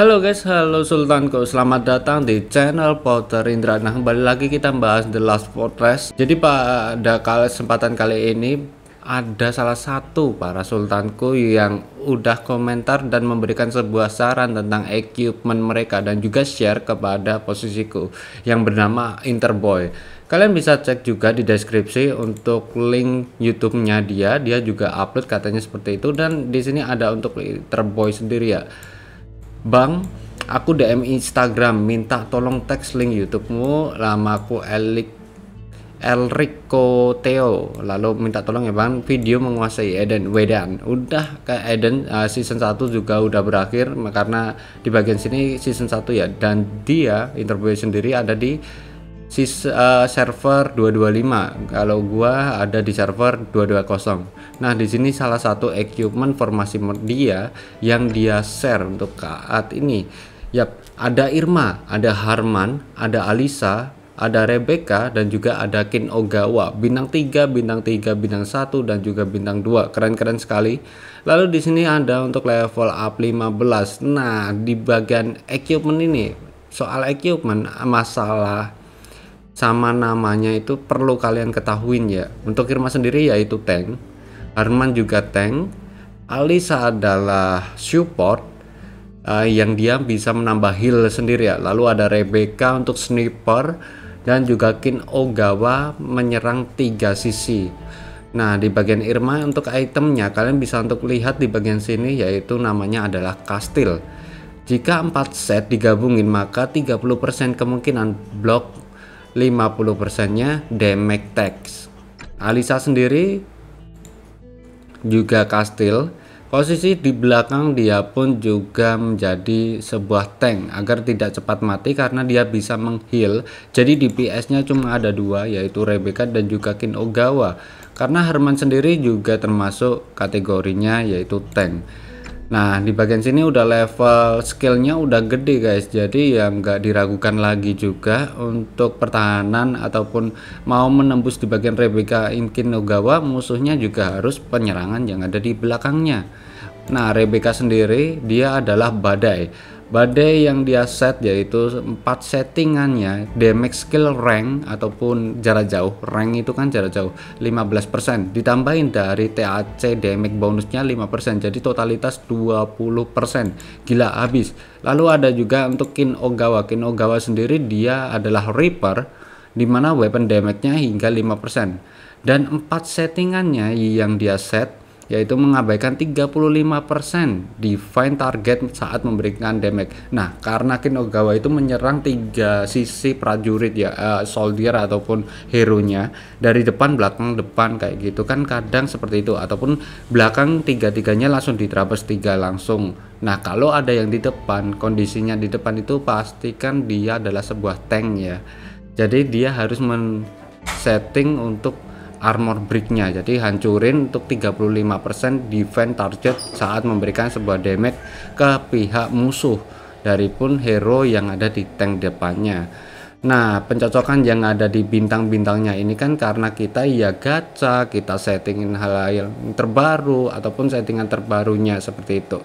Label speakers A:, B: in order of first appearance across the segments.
A: Halo guys, halo Sultanku, selamat datang di channel Potter Indra Nah kembali lagi kita bahas The Last Fortress Jadi pada kesempatan kali ini ada salah satu para Sultanku yang udah komentar dan memberikan sebuah saran tentang equipment mereka Dan juga share kepada posisiku yang bernama Interboy Kalian bisa cek juga di deskripsi untuk link YouTube-nya dia Dia juga upload katanya seperti itu dan di sini ada untuk Interboy sendiri ya Bang, aku DM Instagram minta tolong teks link YouTube-mu aku Elik Elrico Theo lalu minta tolong ya bang video menguasai Eden Wedan udah ke Eden uh, season 1 juga udah berakhir karena di bagian sini season 1 ya dan dia interview sendiri ada di sis uh, server 225 kalau gua ada di server 220 nah di sini salah satu equipment formasi dia yang dia share untuk saat ini yap ada Irma ada Harman ada Alisa ada Rebecca dan juga ada Kin Ogawa bintang 3, bintang 3, bintang 1 dan juga bintang 2. Keren-keren sekali. Lalu di sini ada untuk level up 15. Nah, di bagian equipment ini soal equipment masalah sama namanya itu perlu kalian ketahuin ya. Untuk Irma sendiri yaitu tank, Arman juga tank, Alisa adalah support uh, yang dia bisa menambah heal sendiri ya. Lalu ada Rebecca untuk sniper dan juga Kin Ogawa menyerang tiga sisi. Nah, di bagian Irma untuk itemnya kalian bisa untuk lihat di bagian sini yaitu namanya adalah kastil. Jika 4 set digabungin maka 30% kemungkinan blok 50%-nya damage tax. Alisa sendiri juga kastil. Posisi di belakang dia pun juga menjadi sebuah tank agar tidak cepat mati karena dia bisa mengheal. Jadi DPS-nya cuma ada dua yaitu Rebecca dan juga Kin Ogawa. Karena Herman sendiri juga termasuk kategorinya yaitu tank. Nah di bagian sini udah level skillnya udah gede guys jadi ya nggak diragukan lagi juga untuk pertahanan ataupun mau menembus di bagian Rebecca Inkinogawa musuhnya juga harus penyerangan yang ada di belakangnya. Nah Rebecca sendiri dia adalah badai Badai yang dia set yaitu empat settingannya damage skill rank ataupun jarak jauh rank itu kan jarak jauh 15% ditambahin dari TAC damage bonusnya 5% jadi totalitas 20% gila habis lalu ada juga untuk Kin Ogawa Kin Ogawa sendiri dia adalah Reaper dimana weapon damage-nya hingga 5% dan empat settingannya yang dia set yaitu mengabaikan 35% define target saat memberikan damage. Nah, karena Kinogawa itu menyerang tiga sisi prajurit ya uh, soldier ataupun hero-nya dari depan, belakang, depan kayak gitu kan kadang seperti itu ataupun belakang tiga-tiganya langsung diterabas tiga langsung. Nah, kalau ada yang di depan, kondisinya di depan itu pastikan dia adalah sebuah tank ya. Jadi dia harus men setting untuk armor breaknya jadi hancurin untuk 35% defense target saat memberikan sebuah damage ke pihak musuh dari pun hero yang ada di tank depannya Nah, pencocokan yang ada di bintang-bintangnya ini kan karena kita ya gacha, kita settingin hal, hal terbaru ataupun settingan terbarunya seperti itu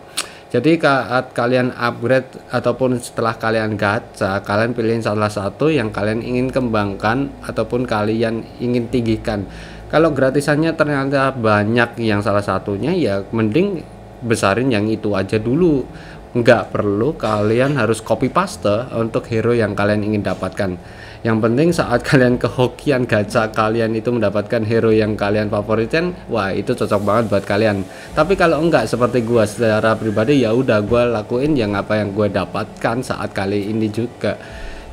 A: jadi saat kalian upgrade ataupun setelah kalian gacha kalian pilih salah satu yang kalian ingin kembangkan ataupun kalian ingin tinggikan kalau gratisannya ternyata banyak yang salah satunya ya mending besarin yang itu aja dulu nggak perlu kalian harus copy paste untuk hero yang kalian ingin dapatkan yang penting saat kalian ke hokian gacha kalian itu mendapatkan hero yang kalian favoritin wah itu cocok banget buat kalian tapi kalau enggak seperti gua secara pribadi ya udah gua lakuin ya yang apa yang gue dapatkan saat kali ini juga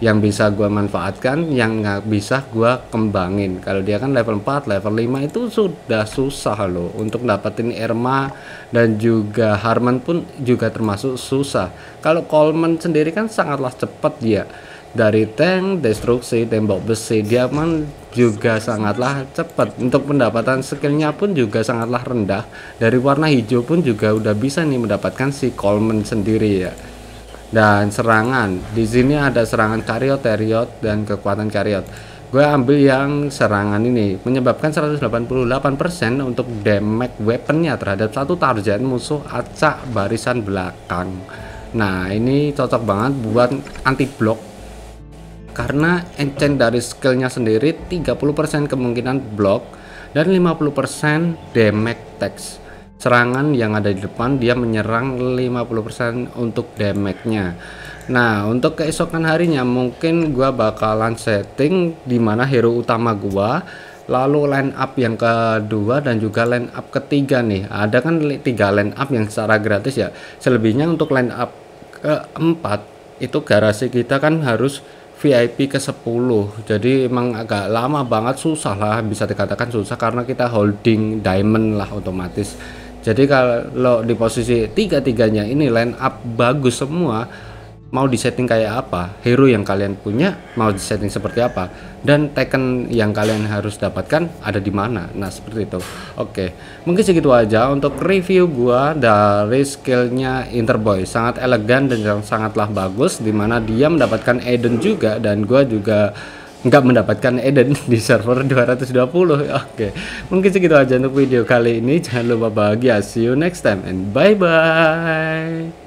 A: yang bisa gua manfaatkan yang nggak bisa gua kembangin kalau dia kan level 4 level 5 itu sudah susah loh untuk dapetin Irma dan juga Harman pun juga termasuk susah kalau Coleman sendiri kan sangatlah cepat dia dari tank, destruksi, tembok besi, dia pun juga sangatlah cepat untuk pendapatan skillnya pun juga sangatlah rendah dari warna hijau pun juga udah bisa nih mendapatkan si Coleman sendiri ya dan serangan di sini ada serangan karyot teriot dan kekuatan karyot gue ambil yang serangan ini menyebabkan 188% untuk damage weaponnya terhadap satu target musuh acak barisan belakang nah ini cocok banget buat anti block karena enceng dari skillnya sendiri 30% kemungkinan block dan 50% damage text serangan yang ada di depan dia menyerang 50% untuk damage-nya nah untuk keesokan harinya mungkin gua bakalan setting dimana hero utama gua lalu line up yang kedua dan juga line up ketiga nih ada kan tiga line up yang secara gratis ya selebihnya untuk line up keempat itu garasi kita kan harus VIP ke-10 jadi emang agak lama banget susah lah bisa dikatakan susah karena kita holding diamond lah otomatis jadi kalau di posisi tiga-tiganya ini line up bagus semua mau di setting kayak apa, hero yang kalian punya mau di setting seperti apa, dan token yang kalian harus dapatkan ada di mana. Nah seperti itu. Oke, mungkin segitu aja untuk review gua dari skillnya Interboy. Sangat elegan dan yang sangatlah bagus, dimana dia mendapatkan Eden juga dan gua juga nggak mendapatkan Eden di server 220 oke mungkin segitu aja untuk video kali ini jangan lupa bahagia see you next time and bye bye